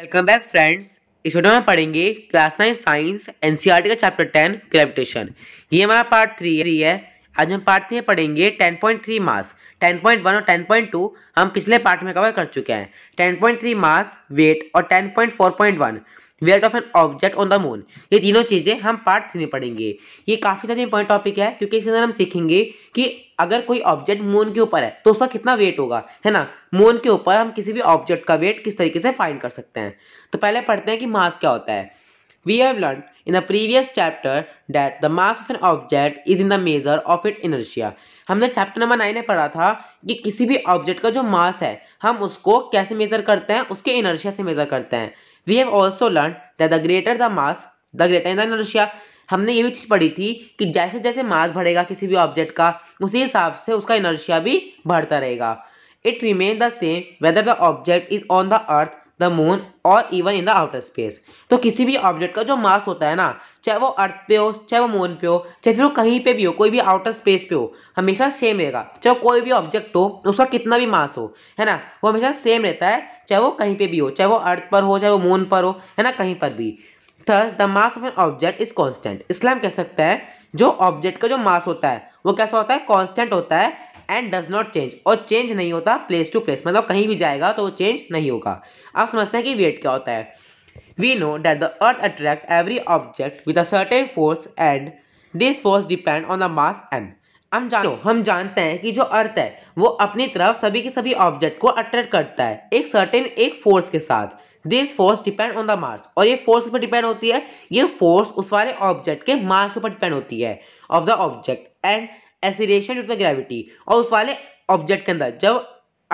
Welcome back friends इस video में पढ़ेंगे क्लास नाइन साइंस एनसीईआरटी का चैप्टर टेन ग्रेविटेशन ये हमारा पार्ट थ्री है आज हम पार्ट थ्री पढ़ेंगे ten point three mass ten point one और टेन पॉइंट टू हम पिछले पार्ट में कवर कर चुके हैं ten point three mass weight और ten point four point one weight of an object on the moon ये तीनों चीज़ें हम पार्ट थ्री में पढ़ेंगे ये काफ़ी ज़्यादा इंपॉर्टेंट टॉपिक है क्योंकि इसके अंदर हम सीखेंगे कि अगर कोई ऑब्जेक्ट मून के ऊपर है तो उसका कितना वेट होगा है ना मून के ऊपर हम किसी भी ऑब्जेक्ट का वेट किस तरीके से फाइंड कर सकते हैं तो पहले पढ़ते हैं कि मास क्या होता है we have learn in a previous chapter that the mass of an object is in the measure of it inertia हमने चैप्टर नंबर नाइन में पढ़ा था कि किसी भी ऑब्जेक्ट का जो मास है हम उसको कैसे मेजर करते हैं उसके इनर्शिया से मेजर करते हैं we have also learn that the greater the mass the greater the रशिया हमने ये भी चीज़ पढ़ी थी कि जैसे जैसे मास बढ़ेगा किसी भी ऑब्जेक्ट का उसी हिसाब से उसका इनर्शिया भी बढ़ता रहेगा it remain the same whether the object is on the earth the moon और even in the outer space तो किसी भी ऑब्जेक्ट का जो मास होता है ना चाहे वो अर्थ पे हो चाहे वो मून पे हो चाहे फिर वो कहीं पे भी हो कोई भी आउटर स्पेस पे हो हमेशा सेम रहेगा चाहे कोई भी ऑब्जेक्ट हो उसका कितना भी मास हो है ना वो हमेशा सेम रहता है चाहे वो कहीं पे भी हो चाहे वो अर्थ पर हो चाहे वो मून पर हो है ना कहीं पर भी thus the mass of an object is constant इसलिए हम कह सकते हैं जो ऑब्जेक्ट का जो मास होता है वो कैसा होता है कॉन्स्टेंट होता है एंड डज नॉट चेंज और चेंज नहीं होता प्लेस टू प्लेस मतलब कहीं भी जाएगा तो वो चेंज नहीं होगा आप समझते हैं कि वेट क्या होता है we know that the earth attract every object with a certain force and this force depend on the mass and हम जानो तो हम जानते हैं कि जो अर्थ है वो अपनी तरफ सभी के सभी ऑब्जेक्ट को अट्रैक्ट करता है एक सर्टेन एक फोर्स के साथ this force depend on the mass और ये फोर्स पर डिपेंड होती है ये फोर्स उस वाले ऑब्जेक्ट के मार्स के ऊपर डिपेंड होती है of the object and acceleration of the gravity और उस वाले ऑब्जेक्ट के अंदर जब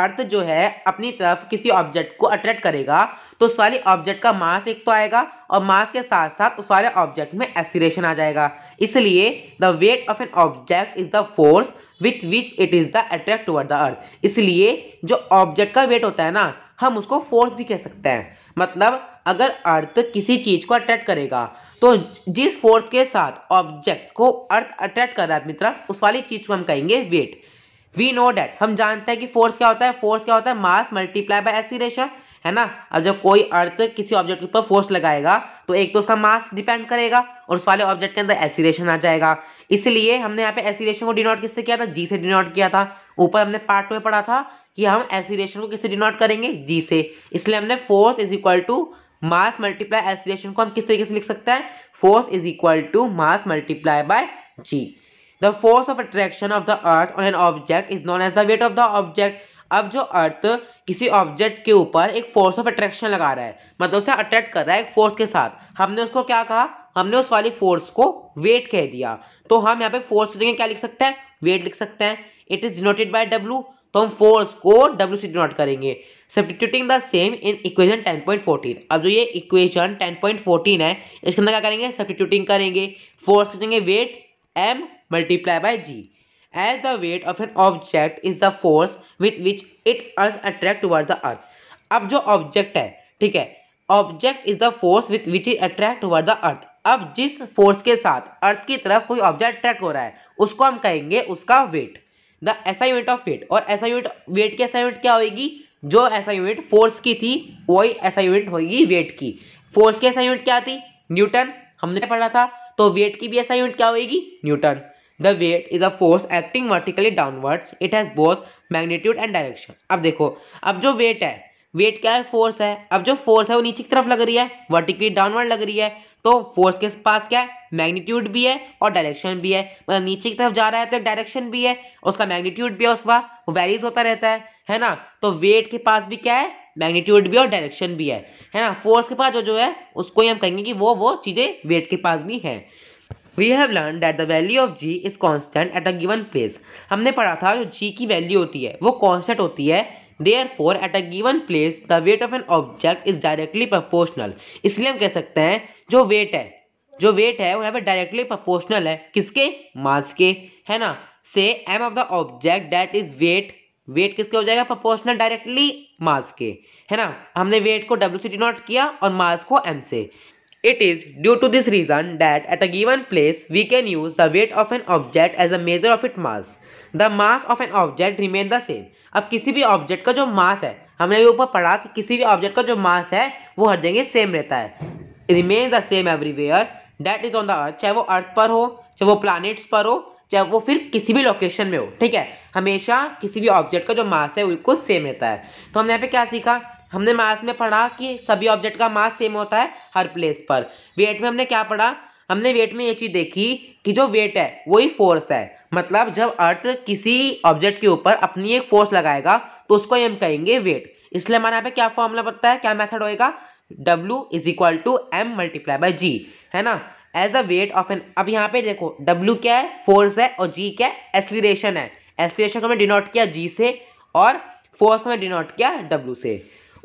अर्थ जो है अपनी तरफ किसी ऑब्जेक्ट को अट्रैक्ट करेगा तो उस वाले ऑब्जेक्ट का मास एक तो आएगा और मास के साथ साथ उस वाले ऑब्जेक्ट में एसिलेशन आ जाएगा इसलिए the weight of an object is the force with which it is the attract toward the earth इसलिए जो ऑब्जेक्ट का वेट होता है ना हम उसको फोर्स भी कह सकते हैं मतलब अगर अर्थ किसी चीज़ को अट्रैक्ट करेगा तो जिस फोर्स के साथ ऑब्जेक्ट को अर्थ अट्रैक्ट कर रहा है मित्र उस वाली चीज़ को हम कहेंगे वेट वी नो डैट हम जानते हैं कि फोर्स क्या होता है फोर्स क्या होता है मास मल्टीप्लाई बाय एसिलेशन है ना अब जब कोई अर्थ किसी ऑब्जेक्ट के ऊपर फोर्स लगाएगा तो एक तो उसका मास डिपेंड करेगा और उस वाले ऑब्जेक्ट के अंदर एसिलेशन e आ जाएगा इसलिए हमने यहाँ पे एसिलेशन e को डिनोट किससे किया था जी से डिनोट किया था ऊपर हमने पार्ट टू में पढ़ा था कि हम एसिलेशन e को किससे डिनोट करेंगे जी से इसलिए हमने force is equal to mass multiply acceleration को हम किस तरीके से लिख सकते हैं force is equal to mass multiply by g the force of attraction of the earth on an object is known as the weight of the object अब जो अर्थ किसी ऑब्जेक्ट के ऊपर एक फोर्स ऑफ अट्रैक्शन लगा रहा है मतलब उसे अट्रैक्ट कर रहा है एक फोर्स के साथ हमने उसको क्या कहा हमने उस वाली फोर्स को वेट कह दिया तो हम यहाँ पे फोर्स जगह क्या लिख सकते हैं वेट लिख सकते हैं it is denoted by W तो हम फोर्स को डब्ल्यू से डिनोट करेंगे substituting the same in equation 10.14 अब जो ये इक्वेशन 10.14 है इसके अंदर क्या करेंगे सब्सटीट्यूटिंग करेंगे फोर्स देंगे weight m multiply by g as the weight of an object is the force with which it earth attract toward the earth अब जो ऑब्जेक्ट है ठीक है object is the force with which is attract ward the earth अब जिस force के साथ अर्थ की तरफ कोई ऑब्जेक्ट अट्रैक्ट हो रहा है उसको हम कहेंगे उसका weight the S I unit of weight और ऐसा यूनिट वेट की ऐसा यूनिट क्या होगी जो ऐसा यूनिट फोर्स की थी वही ऐसा यूनिट होगी वेट की फोर्स की ऐसा यूनिट क्या थी न्यूटन हमने पढ़ा था तो वेट की भी ऐसा यूनिट क्या होगी newton the weight is a force acting vertically downwards it has both magnitude and direction अब देखो अब जो वेट है वेट क्या है फोर्स है अब जो फोर्स है वो नीचे की तरफ लग रही है वर्टिकली डाउनवर्ड लग रही है तो फोर्स के पास क्या है मैग्नीट्यूड भी है और डायरेक्शन भी है मतलब नीचे की तरफ जा रहा है तो डायरेक्शन भी है उसका मैग्नीट्यूड भी है उसका वैरीज होता रहता है है ना तो वेट के पास भी क्या है मैग्नीट्यूड भी और डायरेक्शन भी है है ना फोर्स के पास जो जो है उसको ही हम कहेंगे कि वो वो चीज़ें वेट के पास भी है we have learn that the value of G is constant at a given place हमने पढ़ा था जो जी की वैल्यू होती है वो कॉन्स्टेंट होती है therefore at a given place the weight of an object is directly proportional इसलिए हम कह सकते हैं जो वेट है जो वेट है वो यहाँ पर डायरेक्टली प्रपोर्शनल है किसके मास के है ना से M of the object that is weight weight किसके हो जाएगा प्रपोर्शनल डायरेक्टली मास के है ना हमने वेट को डब्ल्यू से डिनोट किया और मास को एम से It is due to this reason that at a given place we can use the weight of an object as a measure of its mass. The mass of an object remain the same. ab kisi bhi object ka jo mass hai humne ye upar padha ki kisi bhi object ka jo mass hai wo har jagah same rehta hai remain the same everywhere that is on the earth chahe wo earth par ho chahe wo planets par ho चाहे वो फिर किसी भी location में हो ठीक है हमेशा किसी भी ऑब्जेक्ट का जो मास है बिल्कुल सेम रहता है तो हमने यहाँ पे क्या सीखा हमने मास में पढ़ा कि सभी ऑब्जेक्ट का मास सेम होता है हर प्लेस पर वेट में हमने क्या पढ़ा हमने वेट में ये चीज़ देखी कि जो वेट है वही फोर्स है मतलब जब अर्थ किसी ऑब्जेक्ट के ऊपर अपनी एक फोर्स लगाएगा तो उसको हम कहेंगे वेट इसलिए हमारे यहाँ पे क्या फॉर्मूला बनता है क्या मेथड होएगा W is equal to M multiply by G है ना as the weight of an अब यहाँ पे देखो W क्या है फोर्स है और G क्या है एसलिरेशन है एसलिरेशन को हमने डिनोट किया G से और फोर्स को हमने डिनोट किया W से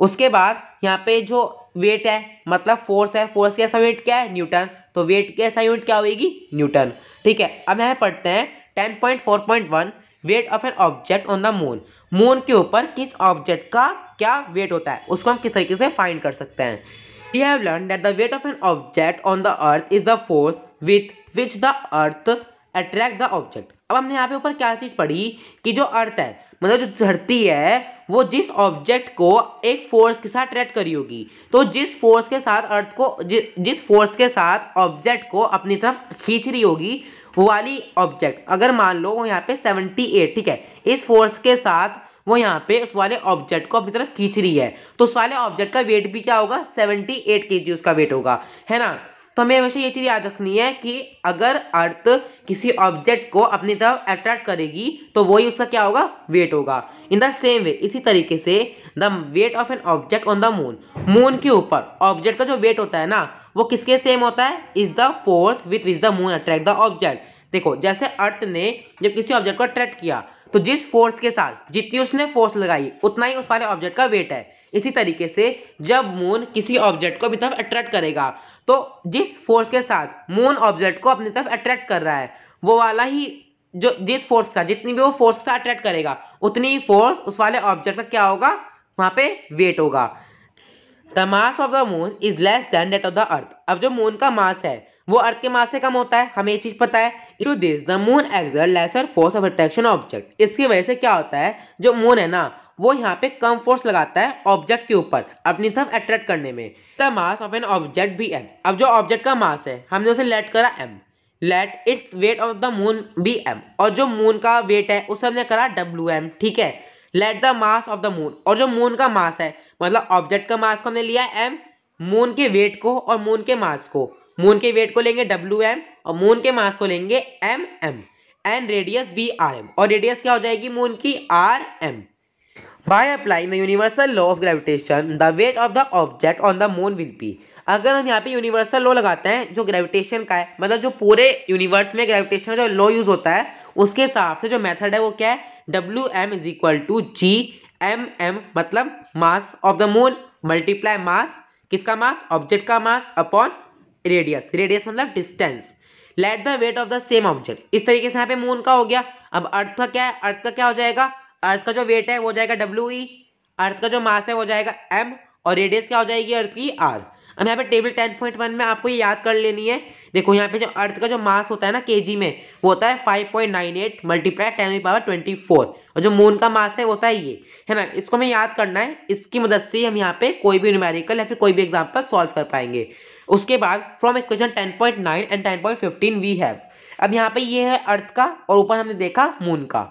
उसके बाद यहाँ पे जो वेट है मतलब फोर्स है फोर्स कैसा वेट क्या है न्यूटन तो वेट कैसा यूनिट क्या होगी न्यूटन ठीक है अब यहाँ पढ़ते हैं ten point four point one weight of an object on the moon moon के ऊपर किस ऑब्जेक्ट का क्या वेट होता है उसको हम किस तरीके से फाइंड कर सकते हैं we have learn that the weight of an object on the earth is the force with which the earth attract the object अब हमने यहाँ पे ऊपर क्या चीज़ पढ़ी कि जो अर्थ है मतलब जो धरती है वो जिस ऑब्जेक्ट को एक फोर्स के साथ अट्रैक्ट करी होगी तो जिस फोर्स के साथ अर्थ को जि, जिस फोर्स के साथ ऑब्जेक्ट को अपनी तरफ खींच रही होगी वो वाली ऑब्जेक्ट अगर मान लो वो यहाँ पे सेवनटी एट ठीक है इस फोर्स के साथ वो यहाँ पे उस वाले ऑब्जेक्ट को अपनी तरफ खींच रही है तो उस वाले ऑब्जेक्ट का वेट भी क्या होगा सेवेंटी एट के जी उसका वेट होगा है ना तो हमें हमेशा ये चीज़ याद रखनी है कि अगर अर्थ किसी ऑब्जेक्ट को अपनी तरफ अट्रैक्ट करेगी तो वही उसका क्या होगा वेट होगा इन द सेम वे इसी तरीके से the weight of an object on the moon moon के ऊपर ऑब्जेक्ट का जो वेट होता है ना वो किसके सेम होता है is the force with which the moon attract the object देखो जैसे अर्थ ने जब किसी ऑब्जेक्ट को अट्रैक्ट किया तो जिस फोर्स के साथ जितनी उसने फोर्स लगाई उतना ही उस वाले ऑब्जेक्ट का वेट है इसी तरीके से जब मून किसी ऑब्जेक्ट को अपनी तरफ अट्रैक्ट करेगा तो जिस फोर्स के साथ मून ऑब्जेक्ट को अपनी तरफ अट्रैक्ट कर रहा है वो वाला ही जो जिस फोर्स का जितनी भी वो फोर्स का अट्रैक्ट करेगा उतनी ही फोर्स उस वाले ऑब्जेक्ट का क्या होगा वहां पे वेट होगा the mass of the moon is less than that of the earth अब जो मून का मास है वो अर्थ के मास से कम होता है हमें ये चीज पता है to this the moon exert lesser force of attraction object इसकी वजह से क्या होता है जो मून है ना वो यहाँ पे कम फोर्स लगाता है ऑब्जेक्ट के ऊपर अपनी तरफ अट्रैक्ट करने में the mass of an object भी एम अब जो ऑब्जेक्ट का मास है हमने उसे लेट करा M let its weight of the moon be M और जो मून का वेट है उसे हमने करा डब्ल्यू एम ठीक है let the mass of the moon और जो मून का मास है मतलब ऑब्जेक्ट का मास को हमने लिया एम मून के वेट को और मून के मास को मून के वेट को लेंगे डब्ल्यू एम और मून के मास को लेंगे M M and radius be R M और रेडियस क्या हो जाएगी मून की R M by applying the universal law of gravitation the weight of the object on the moon will be अगर हम यहाँ पे यूनिवर्सल लॉ लगाते हैं जो ग्रेविटेशन का है मतलब जो पूरे यूनिवर्स में ग्रेविटेशन का जो लॉ यूज होता है उसके हिसाब से जो मेथड है वो क्या है W M is equal to G M M मतलब mass of the moon multiply mass किसका मास ऑब्जेक्ट का मास अपॉन रेडियस रेडियस मतलब distance let the weight of the same object इस तरीके से यहाँ पे मून का हो गया अब अर्थ का क्या है अर्थ का क्या हो जाएगा अर्थ का जो वेट है वो जाएगा डब्ल्यू ई अर्थ का जो मास है वो जाएगा एम और रेडियस क्या हो जाएगी अर्थ की आर अब यहाँ पे टेबल टेन पॉइंट वन में आपको ये याद कर लेनी है देखो यहाँ पे जो अर्थ का जो मास होता है ना केजी में वो होता है five point nine eight multiply ten power twenty four और जो मून का मास है वो होता है ये है ना इसको हमें याद करना है इसकी मदद से हम यहाँ पे कोई भी न्यूमेरिकल या फिर कोई भी एग्जाम्पल सॉल्व कर पाएंगे उसके बाद from equation ten point nine and ten point fifteen we have अब यहाँ पे ये है अर्थ का और ऊपर हमने देखा मून का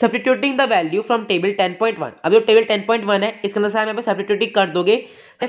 substituting the value from table 10.1 अब जो टेबल 10.1 है इसके अंदर से आप यहाँ पे कर दोगे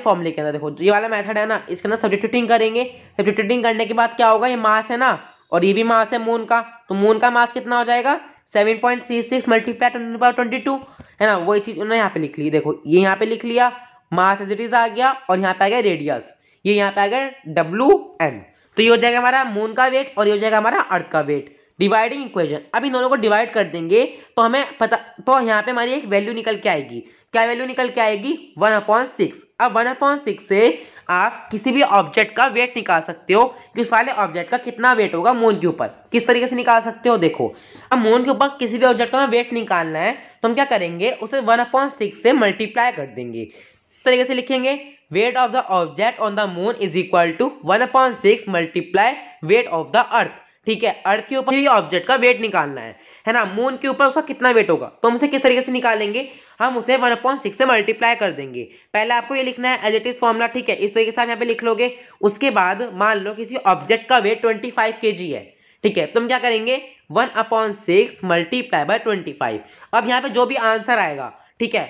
फॉर्मूले के अंदर देखो ये वाला मेथड है ना इसके अंदर सब्सिट्यूटिंग करेंगे सब्सिट्यूटिंग करने के बाद क्या होगा ये मास है ना और ये भी मास है मून का तो मून का मास कितना हो जाएगा seven point three six multiply twenty power twenty two है ना वही चीज़ उन्होंने यहाँ पे लिख ली देखो ये यहाँ पे लिख लिया मास एज इट इज आ गया और यहाँ पे आ गया रेडियस ये यहाँ पे आ गया डब्ल्यू एम तो ये हो जाएगा हमारा मून का वेट और ये हो जाएगा हमारा अर्थ का वेट डिवाइडिंग इक्वेशन अब इन दोनों को डिवाइड कर देंगे तो हमें पता तो यहाँ पे हमारी एक वैल्यू निकल के आएगी क्या वैल्यू निकल के आएगी वन अपॉइंट सिक्स अब वन अपॉइंट सिक्स से आप किसी भी ऑब्जेक्ट का वेट निकाल सकते हो कि उस वाले ऑब्जेक्ट का कितना वेट होगा मून के ऊपर किस तरीके से निकाल सकते हो देखो अब मून के ऊपर किसी भी ऑब्जेक्ट का वेट निकालना है तो हम क्या करेंगे उसे वन अपॉइंट सिक्स से मल्टीप्लाई कर देंगे इस तरीके से लिखेंगे weight of the object on the moon is equal to one upon six multiply weight of the earth ठीक है अर्थ के ऊपर ऑब्जेक्ट का वेट निकालना है है ना मून के ऊपर उसका कितना वेट होगा तो हम उसे किस तरीके से निकालेंगे हम उसे वन पॉइंट सिक्स से मल्टीप्लाई कर देंगे पहले आपको ये लिखना है एज इट इज फॉर्मुला ठीक है इस तरीके से आप यहाँ पे लिख लोगे उसके बाद मान लो किसी ऑब्जेक्ट का वेट ट्वेंटी फाइव है ठीक है तो हम क्या करेंगे one upon six multiply by twenty five अब यहाँ पे जो भी आंसर आएगा ठीक है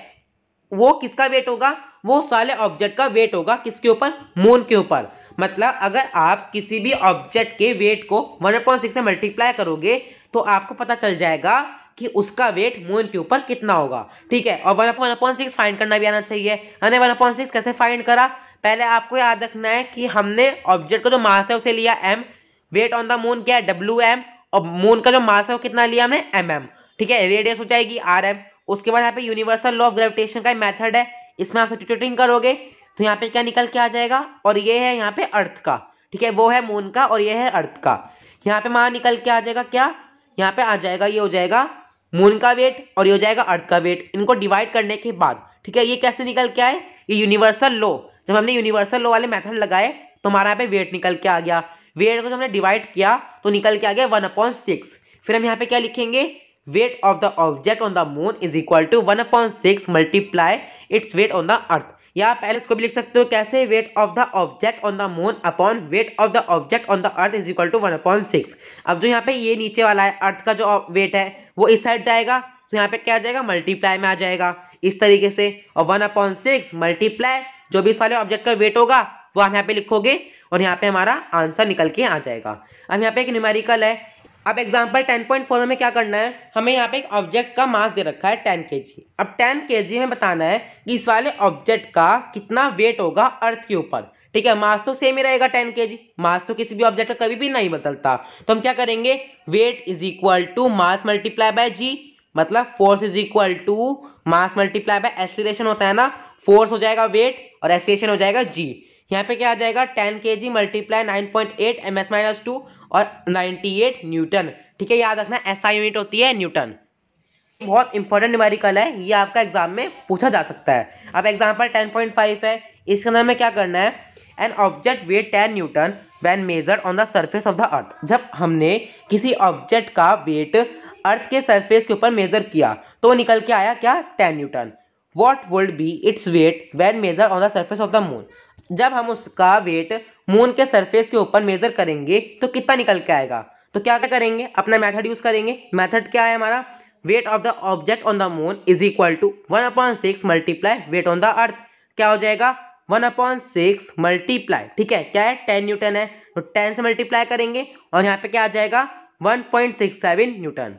वो किसका वेट होगा वो साले ऑब्जेक्ट का वेट होगा किसके ऊपर मून के ऊपर मतलब अगर आप किसी भी ऑब्जेक्ट के वेट को वन पॉइंट सिक्स से मल्टीप्लाई करोगे तो आपको पता चल जाएगा कि उसका वेट मून के ऊपर कितना होगा ठीक है और वन सिक्स फाइंड करना भी आना चाहिए अरे वन सिक्स कैसे फाइंड करा पहले आपको याद रखना है कि हमने ऑब्जेक्ट का जो मास है उसे लिया M weight on the moon क्या है डब्ल्यू एम और मून का जो मास है वो कितना लिया हमने एम एम ठीक है रेडियस हो जाएगी आर एम उसके बाद यहाँ पे यूनिवर्सल लॉ ऑफ ग्रेविटेशन का मेथड है इसमें आप सब्सिट्यूटिंग करोगे तो यहाँ पे क्या निकल के आ जाएगा और ये है यहाँ पे अर्थ का ठीक है वो है मून का और ये है अर्थ का यहाँ पे मान निकल के आ जाएगा क्या यहाँ पे आ जाएगा ये हो जाएगा मून का वेट और ये हो जाएगा अर्थ का वेट इनको डिवाइड करने के बाद ठीक है ये कैसे निकल के आए ये यूनिवर्सल लो जब हमने यूनिवर्सल लो वाले मेथड लगाए तो हमारा यहाँ पे वेट निकल के आ गया वेट को जब हमने डिवाइड किया तो निकल के आ गया वन अपॉइंट सिक्स फिर हम यहाँ पे क्या लिखेंगे weight of the object on the moon is equal to one upon six multiply its weight on the earth या पहले इसको भी लिख सकते हो कैसे weight of the object on the moon upon weight of the object on the earth is equal to one upon six अब जो यहाँ पे ये नीचे वाला है अर्थ का जो वेट है वो इस साइड जाएगा तो यहाँ पे क्या आ जाएगा मल्टीप्लाई में आ जाएगा इस तरीके से और वन अपॉन सिक्स मल्टीप्लाई जो भी इस वाले ऑब्जेक्ट का वेट होगा वो आप यहाँ पे लिखोगे और यहाँ पे हमारा आंसर निकल के आ जाएगा अब यहाँ पे एक न्यूमेरिकल है अब एग्जाम्पल टेन पॉइंट फोर में क्या करना है हमें यहाँ पे एक ऑब्जेक्ट का मास दे रखा है टेन के जी अब टेन के जी में बताना है कि इस वाले ऑब्जेक्ट का कितना वेट होगा अर्थ के ऊपर ठीक है मास तो सेम ही रहेगा टेन के जी मास तो किसी भी ऑब्जेक्ट का कभी भी नहीं बदलता तो हम क्या करेंगे weight is equal to mass multiply by G मतलब force is equal to mass multiply by acceleration होता है ना फोर्स हो जाएगा वेट और एसिलेशन हो जाएगा जी यहाँ पे क्या आ जाएगा ten K G multiply nine point eight M S minus two और नाइन्टी एट न्यूटन ठीक है याद रखना ऐसा यूनिट होती है न्यूटन बहुत इंपॉर्टेंट न्यूमेरिकल है ये आपका एग्जाम में पूछा जा सकता है अब एग्जाम्पल टेन पॉइंट फाइव है इसके अंदर में क्या करना है an object weight ten newton when measure on the surface of the earth जब हमने किसी ऑब्जेक्ट का वेट अर्थ के सर्फेस के ऊपर मेजर किया तो निकल के आया क्या ten newton what would be its weight when measure on the surface of the moon जब हम उसका वेट मून के सरफेस के ऊपर मेजर करेंगे तो कितना निकल के आएगा तो क्या क्या करेंगे अपना मेथड यूज करेंगे मेथड क्या है हमारा weight of the object on the moon is equal to one upon six multiply weight on the earth क्या हो जाएगा वन अपॉन सिक्स मल्टीप्लाई ठीक है क्या है टेन न्यूटन है तो टेन से मल्टीप्लाई करेंगे और यहाँ पे क्या आ जाएगा one point six seven newton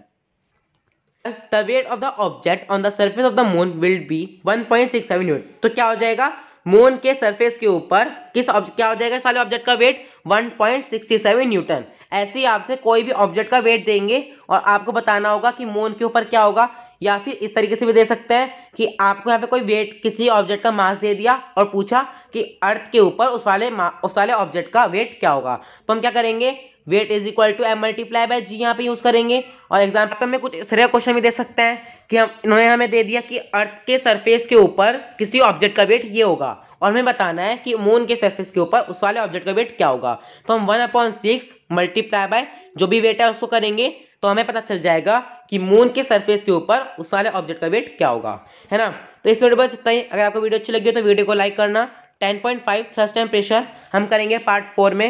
the weight of the object on the surface of the moon will be one point six seven newton तो क्या हो जाएगा मून के सरफेस के ऊपर किस क्या हो जाएगा इस ऑब्जेक्ट का वेट 1.67 न्यूटन ऐसे ही आपसे कोई भी ऑब्जेक्ट का वेट देंगे और आपको बताना होगा कि मून के ऊपर क्या होगा या फिर इस तरीके से भी दे सकते हैं कि आपको यहाँ पे कोई वेट किसी ऑब्जेक्ट का मास दे दिया और पूछा कि अर्थ के ऊपर उस वाले उस वाले ऑब्जेक्ट का वेट क्या होगा तो हम क्या करेंगे weight is equal to M multiply by G यहाँ पे यूज़ करेंगे और एग्जाम्पल हमें कुछ इस तरह क्वेश्चन भी दे सकते हैं कि हम इन्होंने हमें दे दिया कि अर्थ के सरफेस के ऊपर किसी ऑब्जेक्ट का वेट ये होगा और हमें बताना है कि मून के सरफेस के ऊपर उस वाले ऑब्जेक्ट का वेट क्या होगा तो हम one upon six multiply by जो भी वेट है उसको करेंगे तो हमें पता चल जाएगा कि मून के सरफेस के ऊपर उस वाले ऑब्जेक्ट का वेट क्या होगा है ना तो इस वीडियो बस इतना ही अगर आपको वीडियो अच्छी लगी हो तो वीडियो को लाइक करना 10.5 थ्रस्ट एंड प्रेशर हम करेंगे पार्ट फोर में